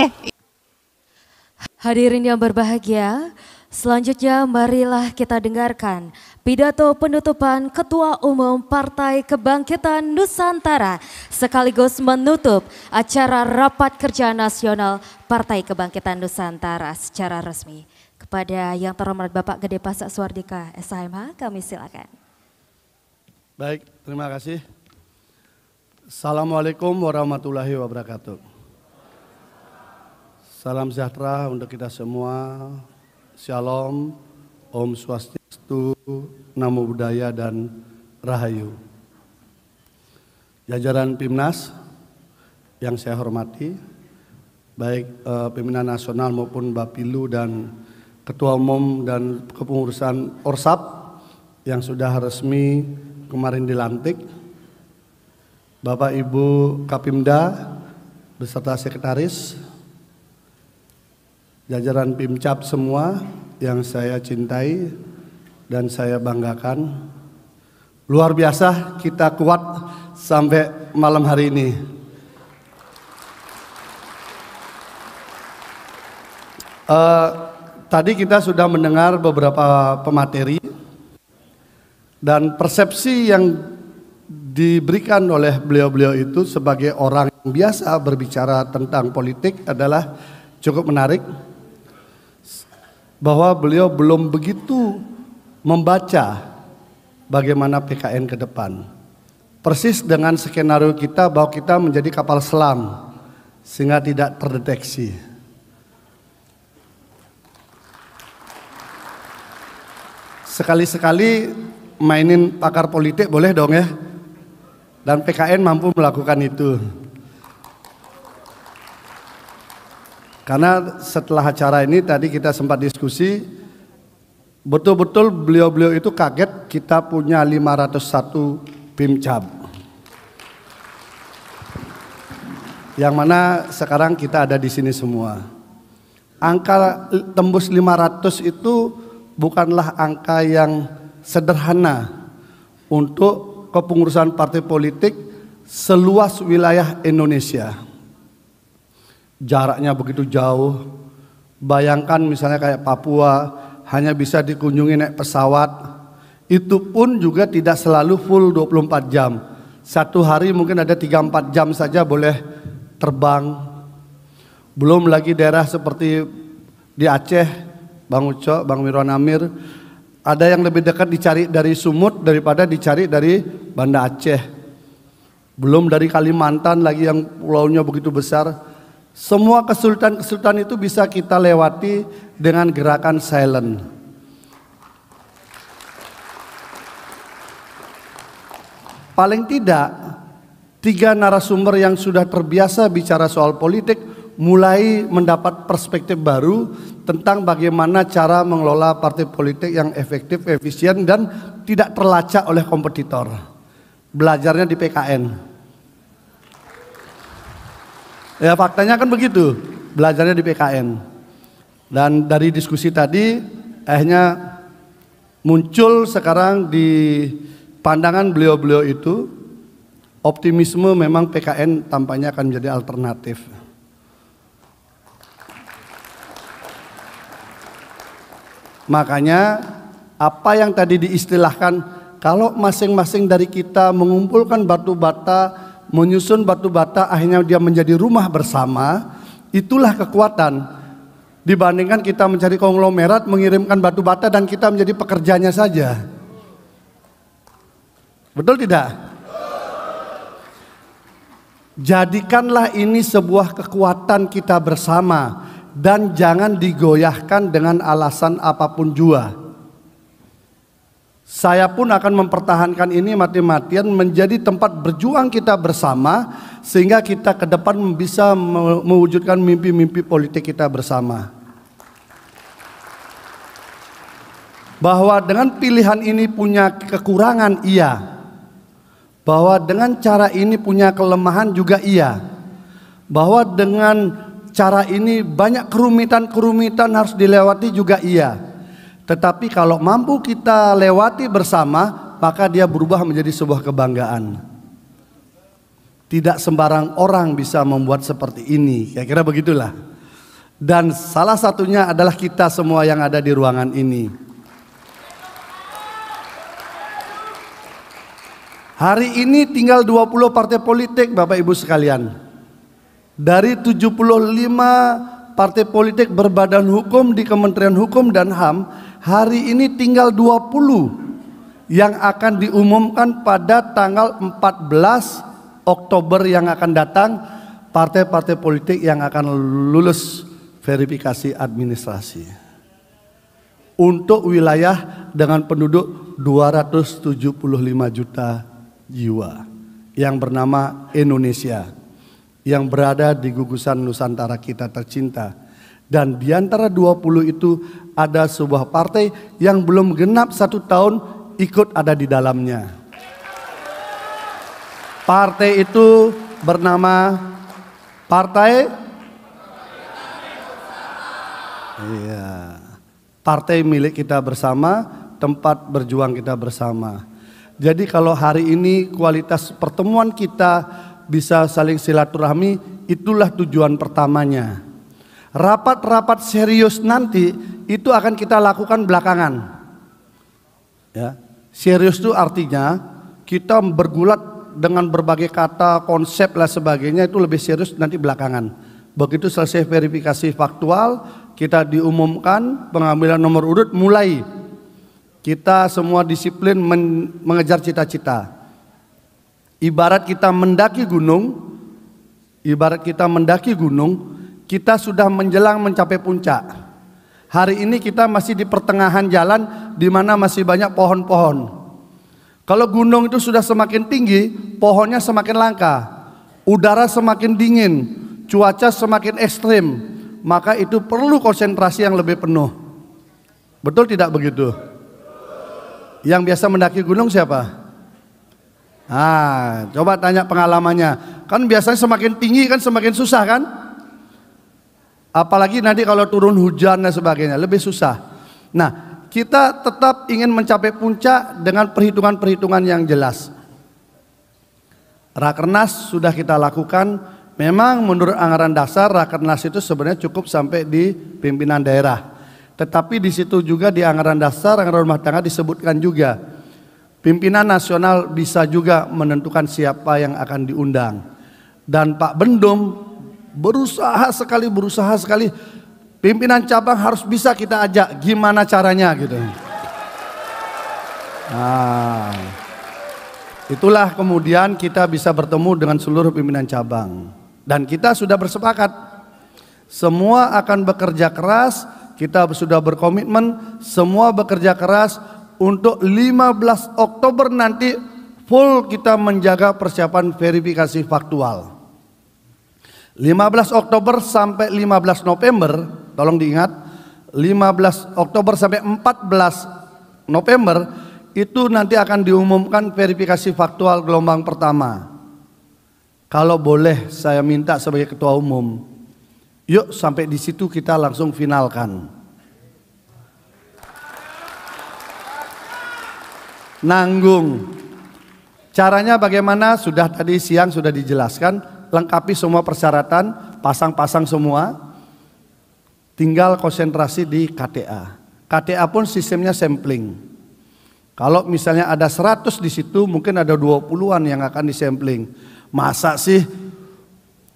Eh. Hadirin yang berbahagia, selanjutnya marilah kita dengarkan pidato penutupan Ketua Umum Partai Kebangkitan Nusantara sekaligus menutup acara Rapat Kerja Nasional Partai Kebangkitan Nusantara secara resmi. Kepada Yang Terhormat Bapak Gede Pasak Suardika SHMH, kami silakan. Baik, terima kasih. Assalamualaikum warahmatullahi wabarakatuh. Salam sejahtera untuk kita semua. Shalom, Om Swastiastu, Namo Buddhaya dan Rahayu. Jajaran Pimnas yang saya hormati, baik eh, pimpinan nasional maupun Bapilu dan Ketua Umum dan kepengurusan Orsap yang sudah resmi kemarin dilantik. Bapak Ibu Kapimda beserta sekretaris jajaran Pimcap semua yang saya cintai dan saya banggakan. Luar biasa kita kuat sampai malam hari ini. Uh, tadi kita sudah mendengar beberapa pemateri dan persepsi yang diberikan oleh beliau-beliau itu sebagai orang yang biasa berbicara tentang politik adalah cukup menarik bahwa beliau belum begitu membaca bagaimana PKN ke depan. Persis dengan skenario kita bahwa kita menjadi kapal selam sehingga tidak terdeteksi. Sekali-sekali mainin pakar politik boleh dong ya. Dan PKN mampu melakukan itu. Karena setelah acara ini tadi kita sempat diskusi, betul-betul beliau-beliau itu kaget kita punya 501 Pimcab. Yang mana sekarang kita ada di sini semua. Angka tembus 500 itu bukanlah angka yang sederhana untuk kepengurusan partai politik seluas wilayah Indonesia jaraknya begitu jauh. Bayangkan misalnya kayak Papua hanya bisa dikunjungi naik pesawat. Itu pun juga tidak selalu full 24 jam. Satu hari mungkin ada 3-4 jam saja boleh terbang. Belum lagi daerah seperti di Aceh, Bang Uco, Bang Mirwan Amir. Ada yang lebih dekat dicari dari Sumut daripada dicari dari Banda Aceh. Belum dari Kalimantan lagi yang pulaunya begitu besar semua kesulitan-kesulitan itu bisa kita lewati dengan gerakan silent. Paling tidak, tiga narasumber yang sudah terbiasa bicara soal politik mulai mendapat perspektif baru tentang bagaimana cara mengelola partai politik yang efektif, efisien, dan tidak terlacak oleh kompetitor. Belajarnya di PKN. Ya faktanya kan begitu, belajarnya di PKN. Dan dari diskusi tadi, akhirnya muncul sekarang di pandangan beliau-beliau itu, optimisme memang PKN tampaknya akan menjadi alternatif. Makanya apa yang tadi diistilahkan, kalau masing-masing dari kita mengumpulkan batu bata menyusun batu bata akhirnya dia menjadi rumah bersama, itulah kekuatan. Dibandingkan kita mencari konglomerat mengirimkan batu bata dan kita menjadi pekerjanya saja. Betul tidak? Jadikanlah ini sebuah kekuatan kita bersama dan jangan digoyahkan dengan alasan apapun juga saya pun akan mempertahankan ini mati-matian menjadi tempat berjuang kita bersama sehingga kita ke depan bisa mewujudkan mimpi-mimpi politik kita bersama. Bahwa dengan pilihan ini punya kekurangan iya. Bahwa dengan cara ini punya kelemahan juga iya. Bahwa dengan cara ini banyak kerumitan-kerumitan harus dilewati juga iya tetapi kalau mampu kita lewati bersama, maka dia berubah menjadi sebuah kebanggaan. Tidak sembarang orang bisa membuat seperti ini. Kira-kira begitulah. Dan salah satunya adalah kita semua yang ada di ruangan ini. Hari ini tinggal 20 partai politik Bapak Ibu sekalian. Dari 75 partai politik berbadan hukum di Kementerian Hukum dan HAM hari ini tinggal 20 yang akan diumumkan pada tanggal 14 Oktober yang akan datang partai-partai politik yang akan lulus verifikasi administrasi untuk wilayah dengan penduduk 275 juta jiwa yang bernama Indonesia yang berada di gugusan Nusantara kita tercinta. Dan di antara 20 itu ada sebuah partai yang belum genap satu tahun ikut ada di dalamnya. Partai itu bernama Partai Iya. Partai milik kita bersama, tempat berjuang kita bersama. Jadi kalau hari ini kualitas pertemuan kita bisa saling silaturahmi, itulah tujuan pertamanya. Rapat-rapat serius nanti itu akan kita lakukan belakangan. Ya. Serius itu artinya kita bergulat dengan berbagai kata, konsep lah sebagainya itu lebih serius nanti belakangan. Begitu selesai verifikasi faktual, kita diumumkan pengambilan nomor urut mulai kita semua disiplin mengejar cita-cita. Ibarat kita mendaki gunung, ibarat kita mendaki gunung, kita sudah menjelang mencapai puncak. Hari ini kita masih di pertengahan jalan di mana masih banyak pohon-pohon. Kalau gunung itu sudah semakin tinggi, pohonnya semakin langka. Udara semakin dingin, cuaca semakin ekstrim, maka itu perlu konsentrasi yang lebih penuh. Betul tidak begitu? Yang biasa mendaki gunung siapa? Ah, coba tanya pengalamannya. Kan biasanya semakin tinggi kan semakin susah kan? Apalagi nanti kalau turun hujan dan sebagainya, lebih susah. Nah, kita tetap ingin mencapai puncak dengan perhitungan-perhitungan yang jelas. Rakernas sudah kita lakukan, memang menurut anggaran dasar Rakernas itu sebenarnya cukup sampai di pimpinan daerah. Tetapi di situ juga di anggaran dasar, anggaran rumah tangga disebutkan juga Pimpinan nasional bisa juga menentukan siapa yang akan diundang. Dan Pak Bendum berusaha sekali, berusaha sekali. Pimpinan cabang harus bisa kita ajak gimana caranya gitu. Nah, itulah kemudian kita bisa bertemu dengan seluruh pimpinan cabang. Dan kita sudah bersepakat, semua akan bekerja keras, kita sudah berkomitmen, semua bekerja keras untuk 15 Oktober nanti full kita menjaga persiapan verifikasi faktual. 15 Oktober sampai 15 November, tolong diingat, 15 Oktober sampai 14 November itu nanti akan diumumkan verifikasi faktual gelombang pertama. Kalau boleh saya minta sebagai ketua umum, yuk sampai di situ kita langsung finalkan. nanggung. Caranya bagaimana? Sudah tadi siang sudah dijelaskan, lengkapi semua persyaratan, pasang-pasang semua. Tinggal konsentrasi di KTA. KTA pun sistemnya sampling. Kalau misalnya ada 100 di situ, mungkin ada 20-an yang akan disampling. Masa sih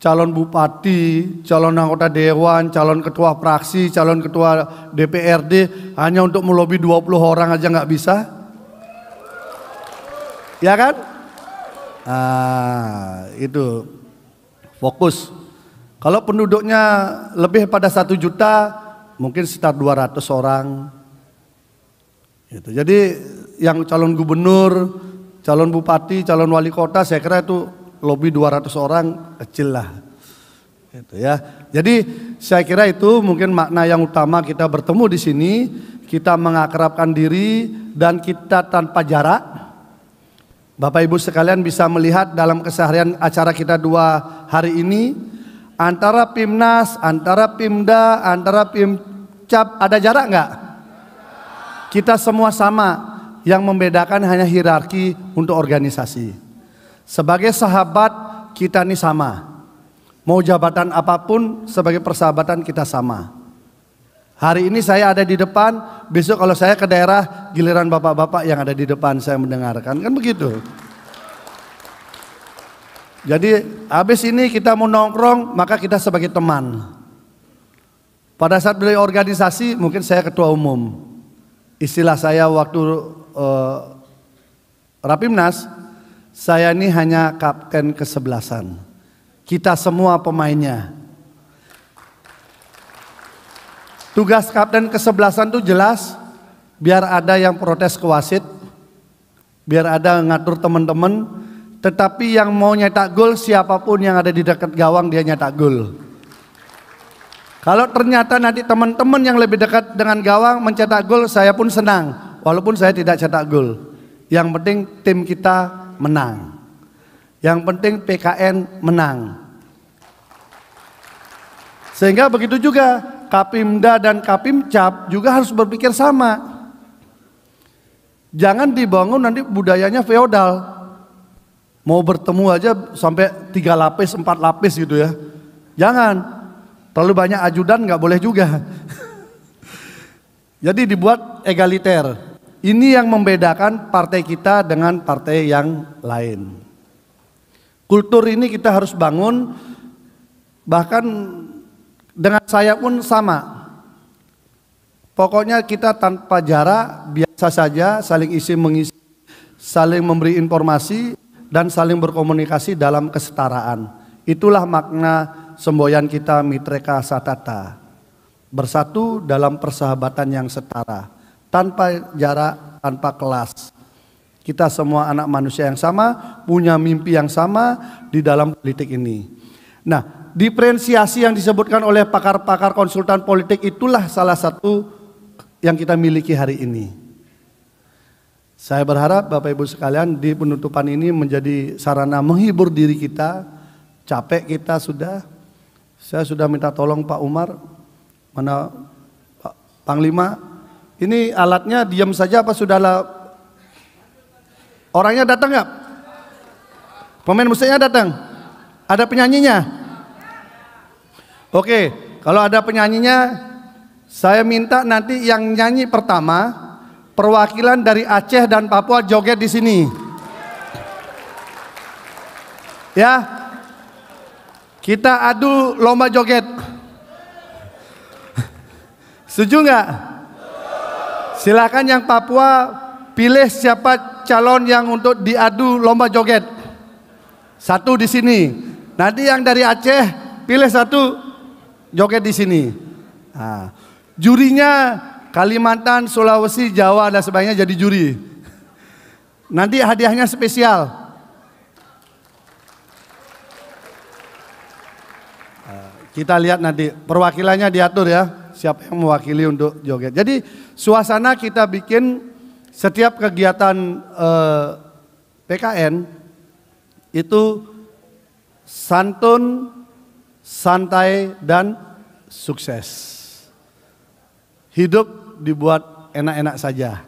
calon bupati, calon anggota dewan, calon ketua fraksi, calon ketua DPRD hanya untuk melobi 20 orang aja nggak bisa? Ya kan? Ah, itu fokus. Kalau penduduknya lebih pada satu juta, mungkin sekitar 200 orang. Itu. Jadi yang calon gubernur, calon bupati, calon wali kota, saya kira itu lobby 200 orang kecil lah. Itu ya. Jadi saya kira itu mungkin makna yang utama kita bertemu di sini, kita mengakrabkan diri dan kita tanpa jarak Bapak Ibu sekalian bisa melihat dalam keseharian acara kita dua hari ini antara Pimnas, antara Pimda, antara Pimcap ada jarak nggak? Kita semua sama, yang membedakan hanya hierarki untuk organisasi. Sebagai sahabat kita ini sama. Mau jabatan apapun sebagai persahabatan kita sama. Hari ini saya ada di depan, besok kalau saya ke daerah giliran bapak-bapak yang ada di depan saya mendengarkan. Kan begitu. Jadi habis ini kita mau nongkrong, maka kita sebagai teman. Pada saat beliau organisasi, mungkin saya ketua umum. Istilah saya waktu uh, Rapimnas, saya ini hanya kapten kesebelasan. Kita semua pemainnya. Tugas kapten kesebelasan itu jelas, biar ada yang protes ke wasit, biar ada ngatur teman-teman, tetapi yang mau nyetak gol siapapun yang ada di dekat gawang dia nyetak gol. Kalau ternyata nanti teman-teman yang lebih dekat dengan gawang mencetak gol, saya pun senang. Walaupun saya tidak cetak gol. Yang penting tim kita menang. Yang penting PKN menang. Sehingga begitu juga Kapimda dan Kapimcap juga harus berpikir sama. Jangan dibangun nanti budayanya feodal. Mau bertemu aja sampai tiga lapis, empat lapis gitu ya. Jangan. Terlalu banyak ajudan nggak boleh juga. Jadi dibuat egaliter. Ini yang membedakan partai kita dengan partai yang lain. Kultur ini kita harus bangun. Bahkan dengan saya pun sama. Pokoknya kita tanpa jarak, biasa saja saling isi mengisi, saling memberi informasi dan saling berkomunikasi dalam kesetaraan. Itulah makna semboyan kita Mitreka Satata. Bersatu dalam persahabatan yang setara, tanpa jarak, tanpa kelas. Kita semua anak manusia yang sama, punya mimpi yang sama di dalam politik ini. Nah, diferensiasi yang disebutkan oleh pakar-pakar konsultan politik itulah salah satu yang kita miliki hari ini. Saya berharap Bapak Ibu sekalian di penutupan ini menjadi sarana menghibur diri kita. Capek kita sudah. Saya sudah minta tolong Pak Umar, mana Pak Panglima. Ini alatnya diam saja apa sudah lah? Orangnya datang nggak? Pemain musiknya datang? Ada penyanyinya? Oke, kalau ada penyanyinya saya minta nanti yang nyanyi pertama perwakilan dari Aceh dan Papua joget di sini. Ya. Kita adu lomba joget. Setuju nggak? Silakan yang Papua pilih siapa calon yang untuk diadu lomba joget. Satu di sini, Nanti yang dari Aceh pilih satu joget di sini. Nah, jurinya Kalimantan, Sulawesi, Jawa dan sebagainya jadi juri. Nanti hadiahnya spesial. Kita lihat nanti perwakilannya diatur ya, siapa yang mewakili untuk joget. Jadi suasana kita bikin setiap kegiatan eh, PKN itu santun, santai, dan sukses. Hidup dibuat enak-enak saja.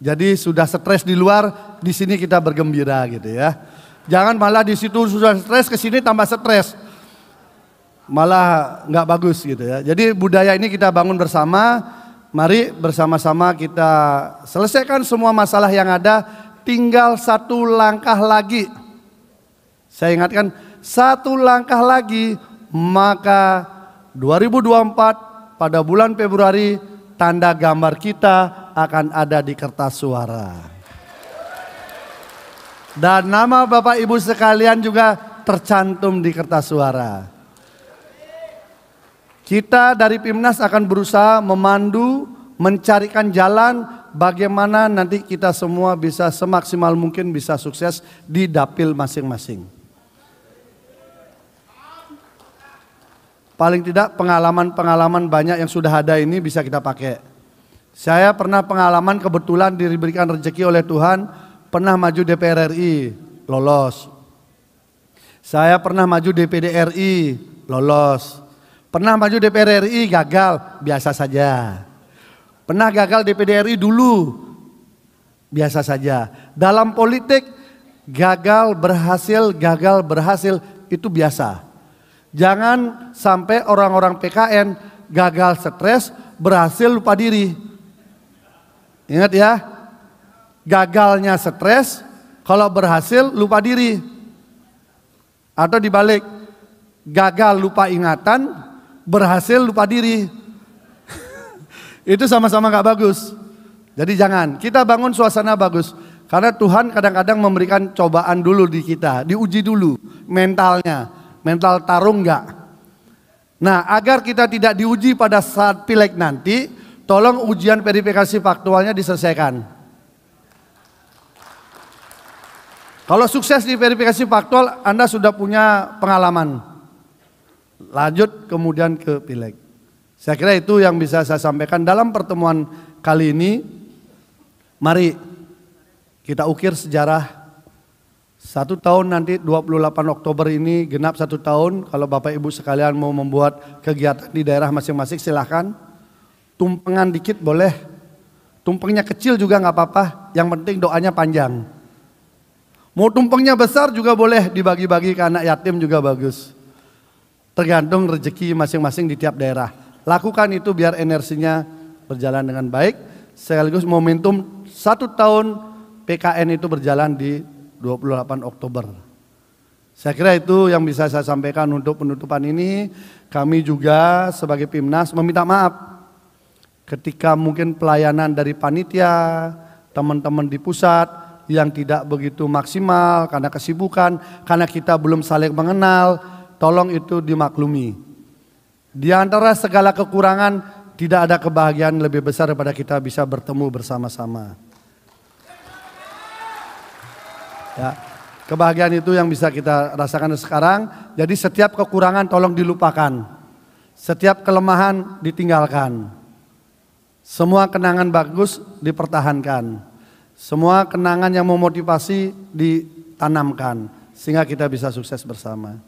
Jadi sudah stres di luar, di sini kita bergembira gitu ya. Jangan malah di situ sudah stres, ke sini tambah stres. Malah nggak bagus gitu ya. Jadi budaya ini kita bangun bersama. Mari bersama-sama kita selesaikan semua masalah yang ada. Tinggal satu langkah lagi. Saya ingatkan, satu langkah lagi maka 2024 pada bulan Februari tanda gambar kita akan ada di kertas suara. Dan nama Bapak Ibu sekalian juga tercantum di kertas suara. Kita dari Pimnas akan berusaha memandu, mencarikan jalan bagaimana nanti kita semua bisa semaksimal mungkin bisa sukses di dapil masing-masing. Paling tidak pengalaman-pengalaman banyak yang sudah ada ini bisa kita pakai. Saya pernah pengalaman kebetulan diberikan rezeki oleh Tuhan, pernah maju DPR RI, lolos. Saya pernah maju DPD RI, lolos. Pernah maju DPR RI, gagal, biasa saja. Pernah gagal DPD RI dulu, biasa saja. Dalam politik, gagal, berhasil, gagal, berhasil, itu biasa. Jangan sampai orang-orang PKN gagal stres, berhasil lupa diri. Ingat ya, gagalnya stres, kalau berhasil lupa diri. Atau dibalik, gagal lupa ingatan, berhasil lupa diri. Itu sama-sama gak bagus. Jadi jangan, kita bangun suasana bagus. Karena Tuhan kadang-kadang memberikan cobaan dulu di kita, diuji dulu mentalnya mental tarung nggak? Nah, agar kita tidak diuji pada saat pilek nanti, tolong ujian verifikasi faktualnya diselesaikan. Kalau sukses di verifikasi faktual, Anda sudah punya pengalaman. Lanjut kemudian ke pileg. Saya kira itu yang bisa saya sampaikan dalam pertemuan kali ini. Mari kita ukir sejarah satu tahun nanti 28 Oktober ini genap satu tahun. Kalau Bapak Ibu sekalian mau membuat kegiatan di daerah masing-masing silahkan. Tumpengan dikit boleh. Tumpengnya kecil juga nggak apa-apa. Yang penting doanya panjang. Mau tumpengnya besar juga boleh dibagi-bagi ke anak yatim juga bagus. Tergantung rezeki masing-masing di tiap daerah. Lakukan itu biar energinya berjalan dengan baik. Sekaligus momentum satu tahun PKN itu berjalan di 28 Oktober. Saya kira itu yang bisa saya sampaikan untuk penutupan ini. Kami juga sebagai Pimnas meminta maaf ketika mungkin pelayanan dari panitia, teman-teman di pusat yang tidak begitu maksimal karena kesibukan, karena kita belum saling mengenal, tolong itu dimaklumi. Di antara segala kekurangan tidak ada kebahagiaan lebih besar daripada kita bisa bertemu bersama-sama. Ya. Kebahagiaan itu yang bisa kita rasakan sekarang. Jadi setiap kekurangan tolong dilupakan. Setiap kelemahan ditinggalkan. Semua kenangan bagus dipertahankan. Semua kenangan yang memotivasi ditanamkan sehingga kita bisa sukses bersama.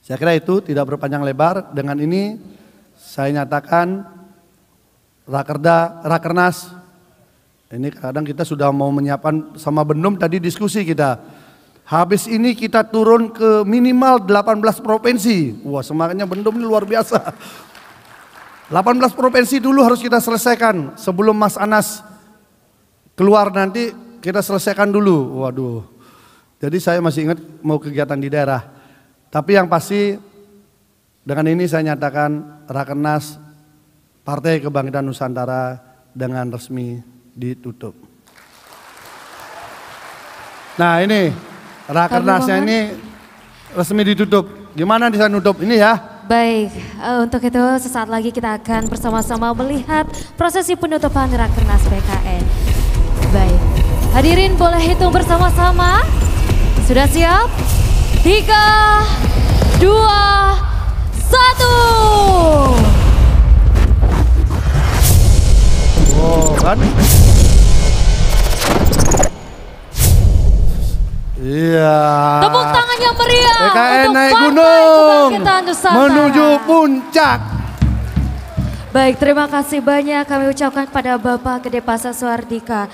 Saya kira itu tidak berpanjang lebar. Dengan ini saya nyatakan Rakerda Rakernas ini kadang kita sudah mau menyiapkan sama Benum tadi diskusi kita. Habis ini kita turun ke minimal 18 provinsi. Wah semangatnya Benum ini luar biasa. 18 provinsi dulu harus kita selesaikan sebelum Mas Anas keluar nanti kita selesaikan dulu. Waduh. Jadi saya masih ingat mau kegiatan di daerah. Tapi yang pasti dengan ini saya nyatakan Rakenas Partai Kebangkitan Nusantara dengan resmi ditutup. Nah ini rakernasnya ini resmi ditutup. Gimana bisa nutup ini ya? Baik, eh, untuk itu sesaat lagi kita akan bersama-sama melihat prosesi penutupan Rakernas PKN. Baik, hadirin boleh hitung bersama-sama. Sudah siap? Tiga, dua, satu. Wow, kan? Iya. Tepuk tangan yang meriah PKN untuk naik gunung kita menuju puncak. Baik, terima kasih banyak kami ucapkan kepada Bapak Gede Pasar Suardika.